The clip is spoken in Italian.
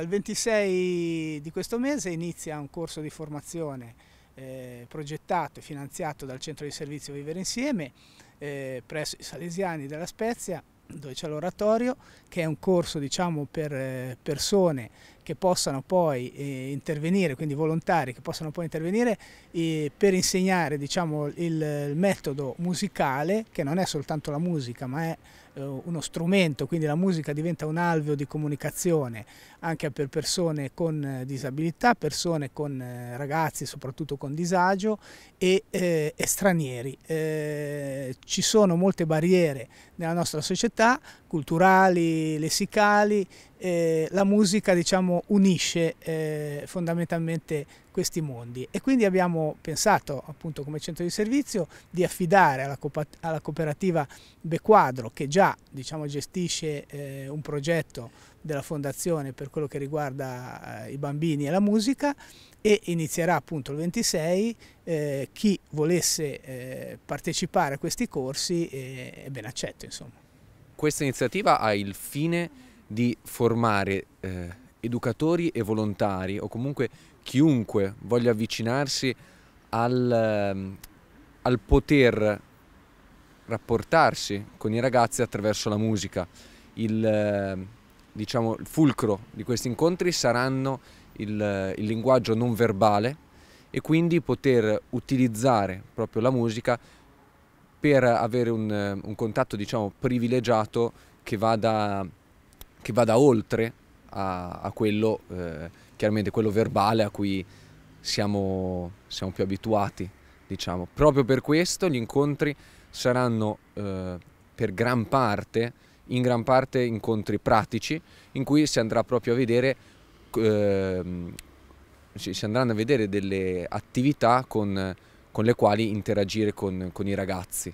Il 26 di questo mese inizia un corso di formazione eh, progettato e finanziato dal Centro di Servizio Vivere Insieme eh, presso i Salesiani della Spezia dove c'è l'oratorio che è un corso diciamo, per eh, persone che possano poi eh, intervenire, quindi volontari che possano poi intervenire eh, per insegnare diciamo, il, il, metodo musicale, che non è soltanto la musica, ma è eh, uno strumento, quindi la musica diventa un alveo di comunicazione anche per persone con eh, disabilità, persone con eh, ragazzi soprattutto con disagio e, eh, e stranieri. ci sono molte barriere nella nostra società, culturali, lessicali, la musica diciamo unisce eh, fondamentalmente questi mondi e quindi abbiamo pensato appunto come centro di servizio di affidare alla, co alla cooperativa Bequadro che già diciamo, gestisce eh, un progetto della fondazione per quello che riguarda eh, i bambini e la musica e inizierà appunto il 26 eh, chi volesse eh, partecipare a questi corsi eh, è ben accetto insomma. Questa iniziativa ha il fine di formare eh, educatori e volontari o comunque chiunque voglia avvicinarsi al, ehm, al poter rapportarsi con i ragazzi attraverso la musica. Il, ehm, diciamo, il fulcro di questi incontri saranno il, il linguaggio non verbale e quindi poter utilizzare proprio la musica per avere un, un contatto diciamo, privilegiato che vada, che vada oltre a, a quello, eh, chiaramente quello verbale a cui siamo, siamo, più abituati, diciamo. Proprio per questo gli incontri saranno eh, per gran parte, in gran parte incontri pratici in cui si andrà proprio a vedere eh, si andranno a vedere delle attività con, con le quali interagire con, con i ragazzi.